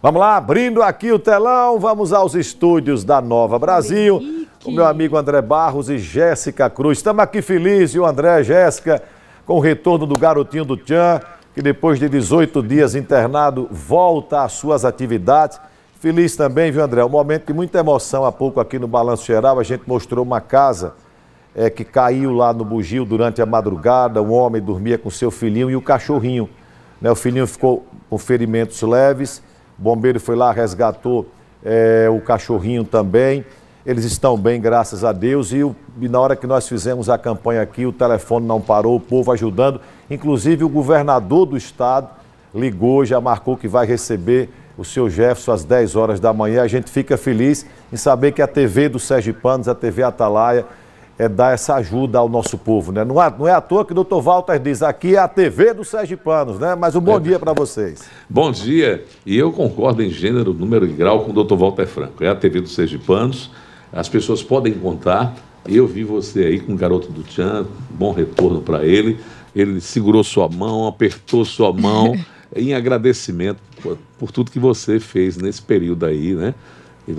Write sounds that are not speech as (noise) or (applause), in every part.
Vamos lá, abrindo aqui o telão, vamos aos estúdios da Nova Brasil. O meu amigo André Barros e Jéssica Cruz. Estamos aqui felizes, o André, Jéssica, com o retorno do garotinho do Tchan, que depois de 18 dias internado, volta às suas atividades. Feliz também, viu, André? Um momento de muita emoção há pouco aqui no Balanço Geral. A gente mostrou uma casa é, que caiu lá no bugio durante a madrugada. Um homem dormia com seu filhinho e o cachorrinho. Né? O filhinho ficou com ferimentos leves o bombeiro foi lá, resgatou é, o cachorrinho também. Eles estão bem, graças a Deus. E, o, e, na hora que nós fizemos a campanha aqui, o telefone não parou, o povo ajudando. Inclusive, o governador do estado ligou, já marcou que vai receber o seu Jefferson às 10 horas da manhã. A gente fica feliz em saber que a TV do Sérgio Panos, a TV Atalaia, é dar essa ajuda ao nosso povo, né? Não, é à toa que o doutor Walter diz, aqui é a TV do Sérgio Panos, né? Mas um bom é. dia para vocês. Bom dia, e eu concordo em gênero, número e grau com o doutor Walter Franco. É a TV do Sérgio Panos. as pessoas podem contar. Eu vi você aí com o garoto do Tchan, bom retorno para ele. Ele segurou sua mão, apertou sua mão, (laughs) em agradecimento por, por tudo que você fez nesse período aí, né?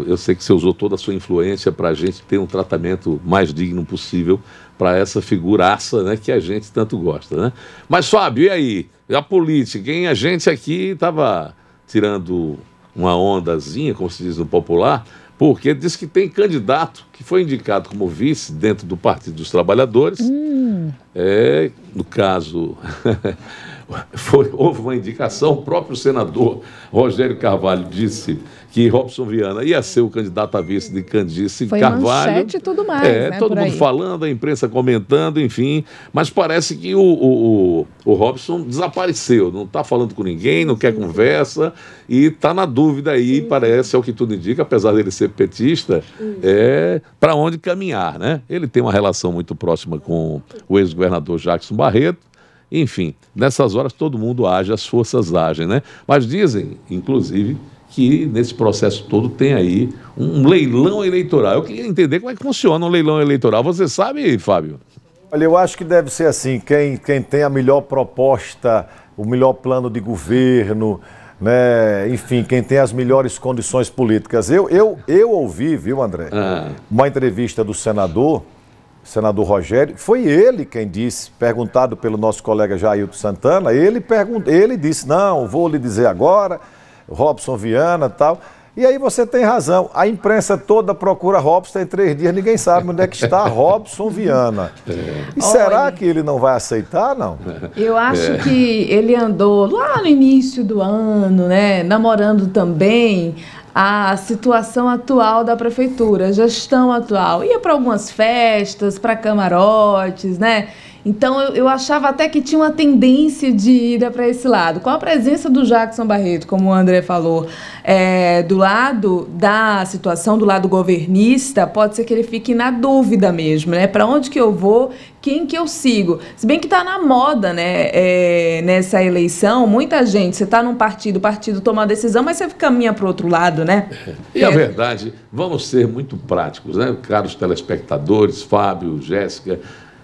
Eu sei que você usou toda a sua influência para a gente ter um tratamento mais digno possível para essa figuraça né, que a gente tanto gosta. Né? Mas, Fábio, e aí? A política, hein? A gente aqui estava tirando uma ondazinha, como se diz no popular, porque diz que tem candidato que foi indicado como vice dentro do Partido dos Trabalhadores. Hum. É, no caso, (laughs) foi, houve uma indicação, o próprio senador Rogério Carvalho disse que Robson Viana ia ser o candidato a vice de Candice Foi Carvalho. Manchete e tudo mais. É, né, todo mundo aí. falando, a imprensa comentando, enfim. Mas parece que o, o, o, o Robson desapareceu, não está falando com ninguém, não quer conversa e está na dúvida aí, Sim. parece, é o que tudo indica, apesar dele ser petista, Sim. é para onde caminhar, né? Ele tem uma relação muito próxima com o ex-governador Jackson Barreto. Enfim, nessas horas todo mundo age, as forças agem, né? Mas dizem, inclusive que nesse processo todo tem aí um leilão eleitoral. Eu queria entender como é que funciona um leilão eleitoral. Você sabe, Fábio? Olha, eu acho que deve ser assim: quem, quem tem a melhor proposta, o melhor plano de governo, né? enfim, quem tem as melhores condições políticas. Eu, eu, eu ouvi, viu, André, ah. uma entrevista do senador, senador Rogério, foi ele quem disse, perguntado pelo nosso colega do Santana, ele, pergun ele disse: não, vou lhe dizer agora Robson Viana e tal. E aí você tem razão. A imprensa toda procura Robson em três dias, ninguém sabe onde é que está Robson Viana. É. E será que ele não vai aceitar, não? Eu acho é. que ele andou lá no início do ano, né? Namorando também a situação atual da prefeitura, a gestão atual. Ia para algumas festas, para camarotes, né? Então eu, eu achava até que tinha uma tendência de ir para esse lado. Com a presença do Jackson Barreto, como o André falou, é, do lado da situação, do lado governista, pode ser que ele fique na dúvida mesmo, né? Para onde que eu vou? Quem que eu sigo? Se bem que está na moda, né? É, nessa eleição, muita gente, você está num partido, o partido toma a decisão, mas você caminha para o outro lado, né? (laughs) E é. a verdade, vamos ser muito práticos, né? Caros telespectadores, Fábio, Jéssica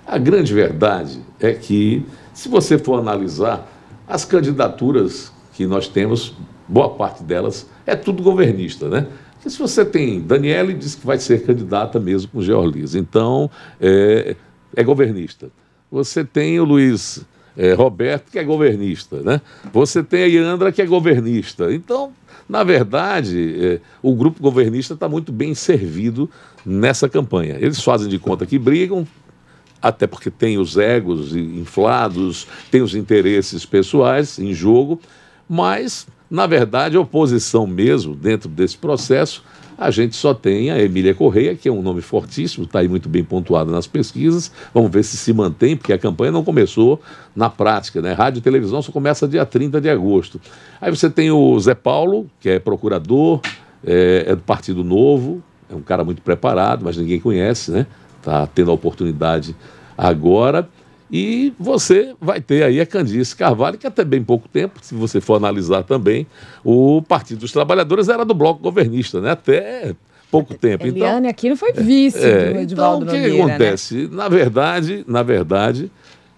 a grande verdade é que, se você for analisar, as candidaturas que nós temos, boa parte delas, é tudo governista, né? Porque se você tem. Daniele diz que vai ser candidata mesmo com Georlis, então é, é governista. Você tem o Luiz é, Roberto, que é governista, né? Você tem a Iandra, que é governista. Então, na verdade, é, o grupo governista está muito bem servido nessa campanha. Eles fazem de conta que brigam, até porque tem os egos inflados, tem os interesses pessoais em jogo, mas, na verdade, a oposição mesmo, dentro desse processo, a gente só tem a Emília Correia, que é um nome fortíssimo, está aí muito bem pontuado nas pesquisas. Vamos ver se se mantém, porque a campanha não começou na prática, né? Rádio e televisão só começa dia 30 de agosto. Aí você tem o Zé Paulo, que é procurador, é, é do Partido Novo, é um cara muito preparado, mas ninguém conhece, né? está tendo a oportunidade agora. E você vai ter aí a Candice Carvalho, que até bem pouco tempo, se você for analisar também, o Partido dos Trabalhadores era do bloco governista, né? Até pouco tempo. Então, Eliane então, não foi é, vice é, do Edivaldo Então, o que né? acontece? Né? Na verdade, na verdade,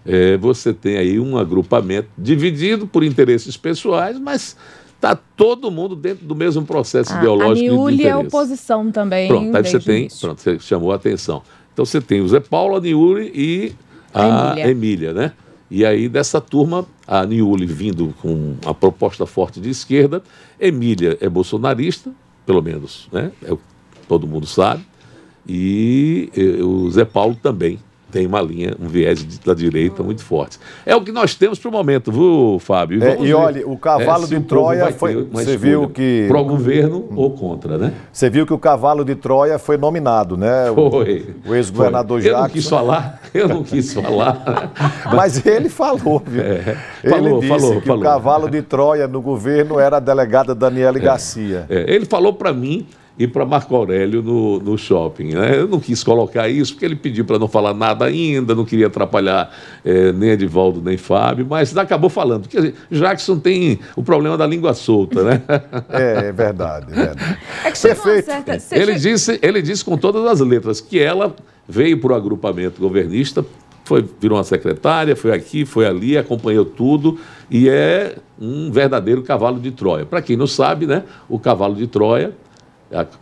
é, você tem aí um agrupamento dividido por interesses pessoais, mas Está todo mundo dentro do mesmo processo ah, ideológico. A miúlia é oposição também. Pronto, aí você tem. Isso. Pronto, você chamou a atenção. Então você tem o Zé Paulo, a Niuri e a, a Emília. Emília, né? E aí, dessa turma, a Niuli vindo com a proposta forte de esquerda, Emília é bolsonarista, pelo menos, né? É, todo mundo sabe, e, e eh, o Zé Paulo também tem uma linha, um viés da direita muito forte. É o que nós temos para o momento, viu, Fábio? É, e olha, o cavalo é, de Troia foi. Você viu que. Pro governo hum. ou contra, né? Você viu que o cavalo de Troia foi nominado, né? Foi. O, o ex-governador Jacques. Eu não quis né? falar, eu não quis falar. (laughs) Mas ele falou, viu? É, falou, ele disse falou, que falou. o cavalo de Troia no governo era a delegada Daniela é. Garcia. É. ele falou para mim e para Marco Aurélio no, no shopping. Né? Eu não quis colocar isso, porque ele pediu para não falar nada ainda, não queria atrapalhar é, nem Edivaldo nem Fábio, mas acabou falando. Porque assim, Jackson tem o problema da língua solta, né? (laughs) É, é verdade, é verdade. É que Perfeito. Certa, ele, disse, ele disse com todas as letras que ela veio para o agrupamento governista foi, virou uma secretária, foi aqui, foi ali, acompanhou tudo e é um verdadeiro cavalo de Troia. Para quem não sabe, né, o cavalo de Troia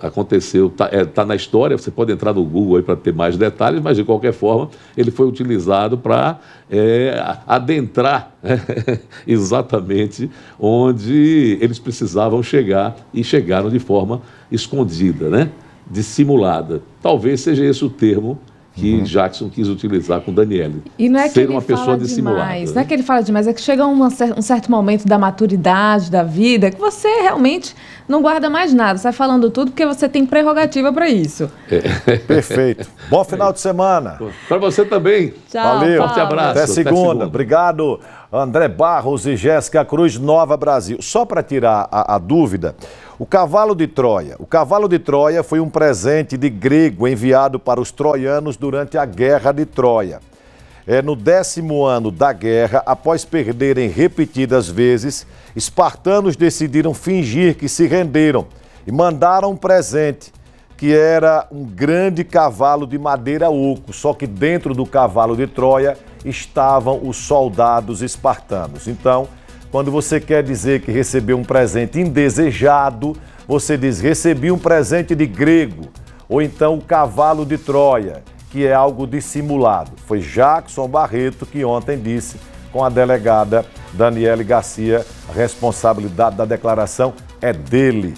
aconteceu, está é, tá na história, você pode entrar no Google para ter mais detalhes, mas de qualquer forma ele foi utilizado para é, adentrar (laughs) exatamente onde eles precisavam chegar e chegaram de forma escondida, né? dissimulada. Talvez seja esse o termo que uhum. Jackson quis utilizar com Daniele. E não é ser uma pessoa Demais, Não é que ele fala demais, é que chega um, um certo momento da maturidade da vida que você realmente não guarda mais nada, sai falando tudo porque você tem prerrogativa para isso. É. Perfeito. Bom (laughs) final de semana. Para você também. Tchau. Valeu. Forte abraço. Até segunda. Até segunda. Obrigado, André Barros e Jéssica Cruz, Nova Brasil. Só para tirar a, a dúvida. O cavalo de Troia. O cavalo de Troia foi um presente de grego enviado para os troianos durante a Guerra de Troia. É, no décimo ano da guerra, após perderem repetidas vezes, espartanos decidiram fingir que se renderam e mandaram um presente, que era um grande cavalo de madeira oco, só que dentro do cavalo de Troia estavam os soldados espartanos. Então, quando você quer dizer que recebeu um presente indesejado, você diz recebi um presente de grego, ou então o cavalo de Troia, que é algo dissimulado. Foi Jackson Barreto que ontem disse com a delegada Daniele Garcia, a responsabilidade da declaração é dele.